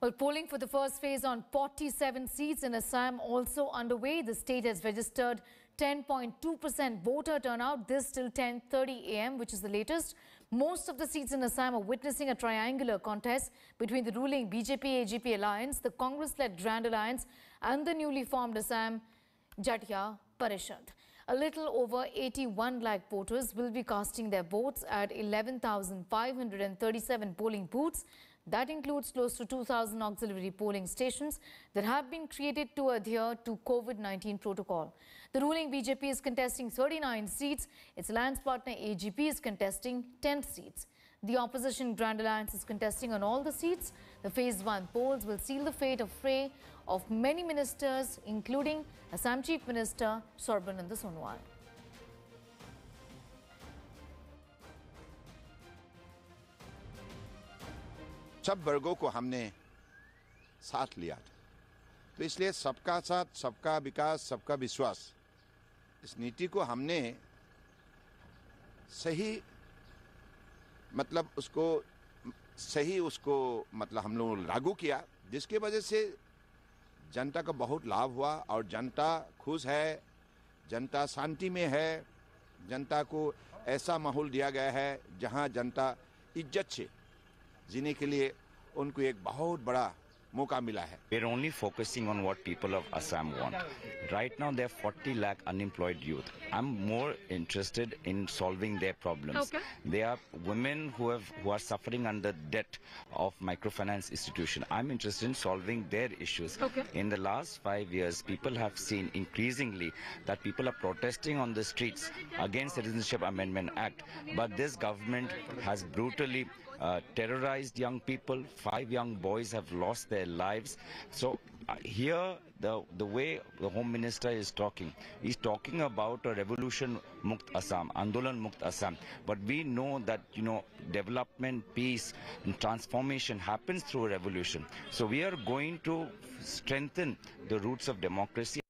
Well, polling for the first phase on 47 seats in Assam also underway. The state has registered 10.2% voter turnout, this till 10.30 a.m., which is the latest. Most of the seats in Assam are witnessing a triangular contest between the ruling BJP-AGP alliance, the Congress-led Grand Alliance and the newly formed Assam Jatiya Parishad. A little over 81 lakh voters will be casting their votes at 11,537 polling booths. That includes close to 2,000 auxiliary polling stations that have been created to adhere to COVID-19 protocol. The ruling BJP is contesting 39 seats. Its alliance partner AGP is contesting 10 seats. The opposition Grand Alliance is contesting on all the seats. The phase one polls will seal the fate of fray of many ministers, including Assam Chief Minister Sorbananda Sonwal. सब वर्गों को हमने साथ लिया था तो इसलिए सबका साथ सबका विकास सबका विश्वास इस नीति को हमने सही मतलब उसको सही उसको मतलब हम लोगों लागू किया जिसके वजह से जनता का बहुत लाभ हुआ और जनता खुश है जनता शांति में है जनता को ऐसा माहौल दिया गया है जहां जनता इज्जत से जीने के लिए उनको एक बहुत बड़ा we We're only focusing on what people of Assam want. Right now, there are 40 lakh unemployed youth. I'm more interested in solving their problems. Okay. They are women who are suffering under debt of microfinance institution. I'm interested in solving their issues. In the last five years, people have seen increasingly that people are protesting on the streets against Citizenship Amendment Act, but this government has brutally uh, terrorized young people. Five young boys have lost their lives. So uh, here, the, the way the Home Minister is talking, he's talking about a revolution Mukt Assam, Andolan Mukt Assam. But we know that, you know, development, peace, and transformation happens through revolution. So we are going to strengthen the roots of democracy.